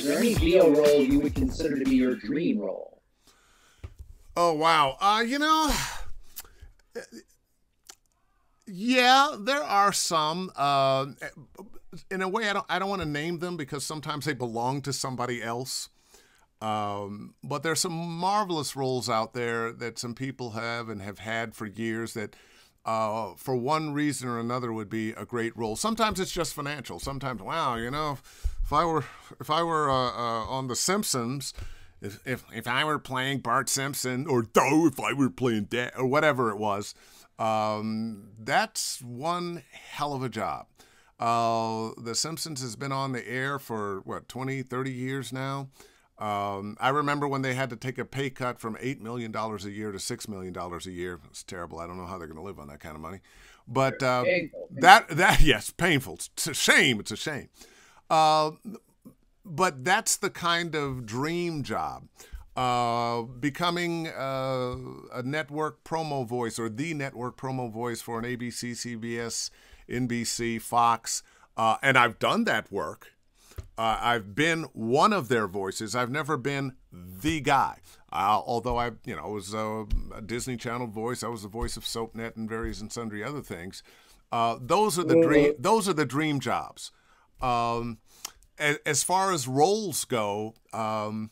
is there any VO role you would consider to be your dream role? Oh wow, uh, you know, yeah, there are some. Uh, in a way, I don't I don't want to name them because sometimes they belong to somebody else. Um, but there's some marvelous roles out there that some people have and have had for years that. Uh, for one reason or another, would be a great role. Sometimes it's just financial. Sometimes, wow, you know, if I were if I were uh, uh, on The Simpsons, if, if if I were playing Bart Simpson or Doe, if I were playing Dad or whatever it was, um, that's one hell of a job. Uh, the Simpsons has been on the air for what 20, 30 years now. Um, I remember when they had to take a pay cut from $8 million a year to $6 million a year. It's terrible. I don't know how they're going to live on that kind of money. But uh, that, that, yes, painful. It's a shame. It's a shame. Uh, but that's the kind of dream job. Uh, becoming uh, a network promo voice or the network promo voice for an ABC, CBS, NBC, Fox. Uh, and I've done that work. Uh, I've been one of their voices. I've never been the guy. although I, you know, was a, uh, a, Disney Channel voice. I was the voice of SoapNet and various and sundry other things. those are the dream. Those are the dream jobs. Um, as, as far as roles go, um,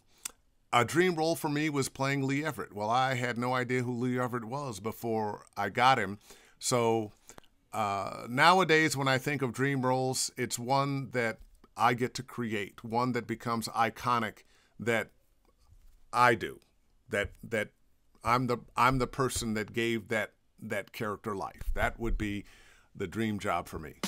a dream role for me was playing Lee Everett. Well, I had no idea who Lee Everett was before I got him. So uh, nowadays, when I think of dream roles, it's one that I get to create, one that becomes iconic that I do, that that I'm the I'm the person that gave that that character life. That would be the dream job for me.